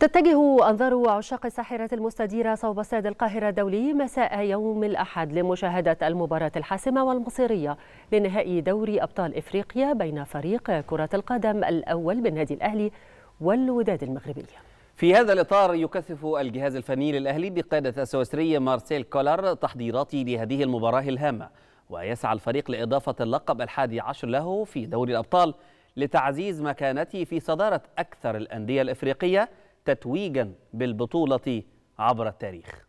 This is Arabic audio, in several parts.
تتجه أنظار عشاق الساحرة المستديرة صوب استاد القاهرة الدولي مساء يوم الأحد لمشاهدة المباراة الحاسمة والمصيرية لنهائي دوري أبطال إفريقيا بين فريق كرة القدم الأول بالنادي الأهلي والوداد المغربي في هذا الإطار يكثف الجهاز الفني للأهلي بقيادة السويسري مارسيل كولر تحضيراته لهذه المباراة الهامة ويسعى الفريق لإضافة اللقب الحادي عشر له في دوري الأبطال لتعزيز مكانته في صدارة أكثر الأندية الإفريقية تتويجا بالبطولة عبر التاريخ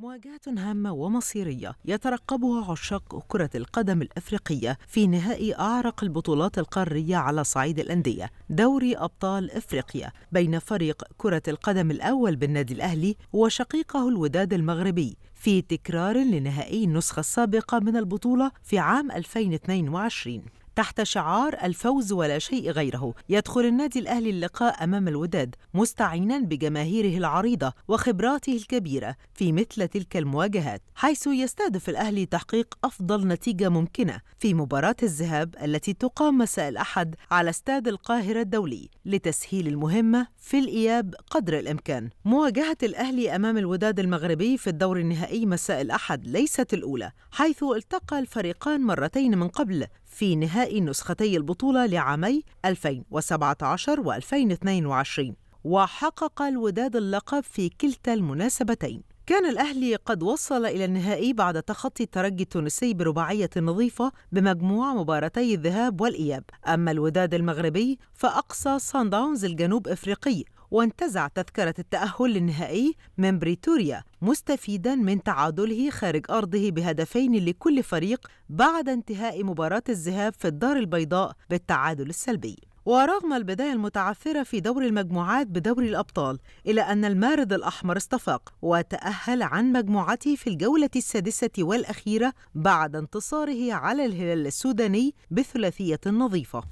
مواجهة هامة ومصيرية يترقبها عشاق كرة القدم الأفريقية في نهائي أعرق البطولات القارية على صعيد الأندية دوري أبطال أفريقيا بين فريق كرة القدم الأول بالنادي الأهلي وشقيقه الوداد المغربي في تكرار لنهائي النسخة السابقة من البطولة في عام 2022 تحت شعار الفوز ولا شيء غيره يدخل النادي الأهلي اللقاء أمام الوداد مستعينا بجماهيره العريضة وخبراته الكبيرة في مثل تلك المواجهات حيث يستهدف الأهلي تحقيق أفضل نتيجة ممكنة في مباراة الذهاب التي تقام مساء الأحد على استاد القاهرة الدولي لتسهيل المهمة في الإياب قدر الإمكان مواجهة الأهلي أمام الوداد المغربي في الدور النهائي مساء الأحد ليست الأولى حيث التقى الفريقان مرتين من قبل في نهائي نسختي البطولة لعامي 2017 و2022 وحقق الوداد اللقب في كلتا المناسبتين كان الأهلي قد وصل إلى النهائي بعد تخطي الترجي التونسي برباعية نظيفة بمجموع مباراتي الذهاب والإياب أما الوداد المغربي فأقصى سان داونز الجنوب إفريقي وانتزع تذكرة التأهل النهائي من بريتوريا مستفيدا من تعادله خارج أرضه بهدفين لكل فريق بعد انتهاء مباراة الذهاب في الدار البيضاء بالتعادل السلبي ورغم البداية المتعثرة في دور المجموعات بدوري الأبطال إلا أن المارد الأحمر استفاق وتأهل عن مجموعته في الجولة السادسة والأخيرة بعد انتصاره على الهلال السوداني بثلاثية نظيفة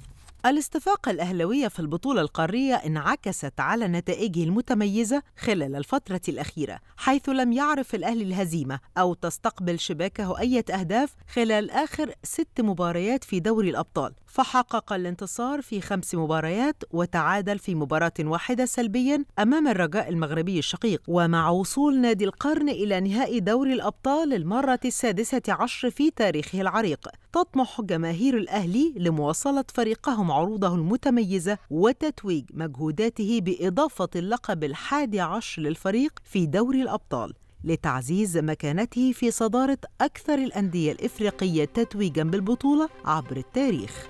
الاستفاقة الأهلوية في البطولة القارية انعكست على نتائجه المتميزة خلال الفترة الأخيرة، حيث لم يعرف الأهلي الهزيمة أو تستقبل شباكه أي أهداف خلال آخر ست مباريات في دوري الأبطال، فحقق الانتصار في خمس مباريات وتعادل في مباراة واحدة سلبيا أمام الرجاء المغربي الشقيق، ومع وصول نادي القرن إلى نهائي دوري الأبطال للمرة السادسة عشر في تاريخه العريق، تطمح جماهير الأهلي لمواصلة فريقهم عروضه المتميزة وتتويج مجهوداته بإضافة اللقب الحادي عشر للفريق في دوري الأبطال لتعزيز مكانته في صدارة أكثر الأندية الإفريقية تتويجا بالبطولة عبر التاريخ